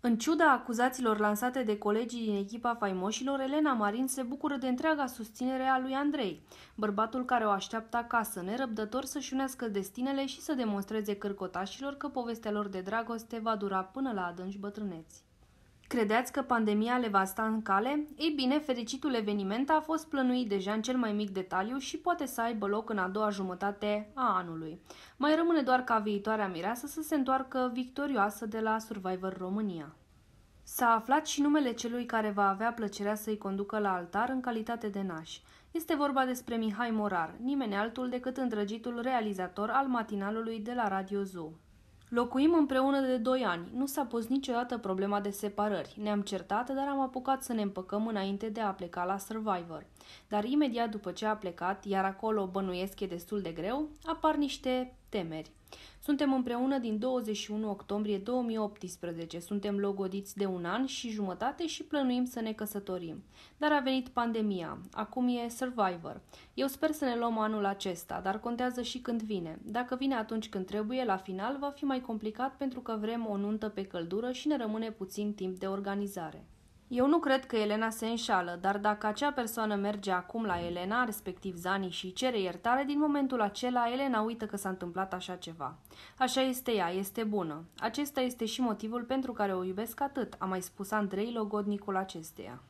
În ciuda acuzațiilor lansate de colegii din echipa faimoșilor, Elena Marin se bucură de întreaga susținere a lui Andrei, bărbatul care o așteaptă acasă, nerăbdător să-și unească destinele și să demonstreze cărcotașilor că povestea lor de dragoste va dura până la adânci bătrâneți. Credeți că pandemia le va sta în cale? Ei bine, fericitul eveniment a fost plănuit deja în cel mai mic detaliu și poate să aibă loc în a doua jumătate a anului. Mai rămâne doar ca viitoarea mireasă să se întoarcă victorioasă de la Survivor România. S-a aflat și numele celui care va avea plăcerea să-i conducă la altar în calitate de naș. Este vorba despre Mihai Morar, nimeni altul decât îndrăgitul realizator al matinalului de la Radio Zoo. Locuim împreună de doi ani. Nu s-a pus niciodată problema de separări. Ne-am certat, dar am apucat să ne împăcăm înainte de a pleca la Survivor. Dar imediat după ce a plecat, iar acolo bănuiesc e destul de greu, apar niște temeri. Suntem împreună din 21 octombrie 2018, suntem logodiți de un an și jumătate și plănuim să ne căsătorim. Dar a venit pandemia, acum e Survivor. Eu sper să ne luăm anul acesta, dar contează și când vine. Dacă vine atunci când trebuie, la final va fi mai complicat pentru că vrem o nuntă pe căldură și ne rămâne puțin timp de organizare. Eu nu cred că Elena se înșală, dar dacă acea persoană merge acum la Elena, respectiv Zani, și cere iertare, din momentul acela Elena uită că s-a întâmplat așa ceva. Așa este ea, este bună. Acesta este și motivul pentru care o iubesc atât, a mai spus Andrei, logodnicul acesteia.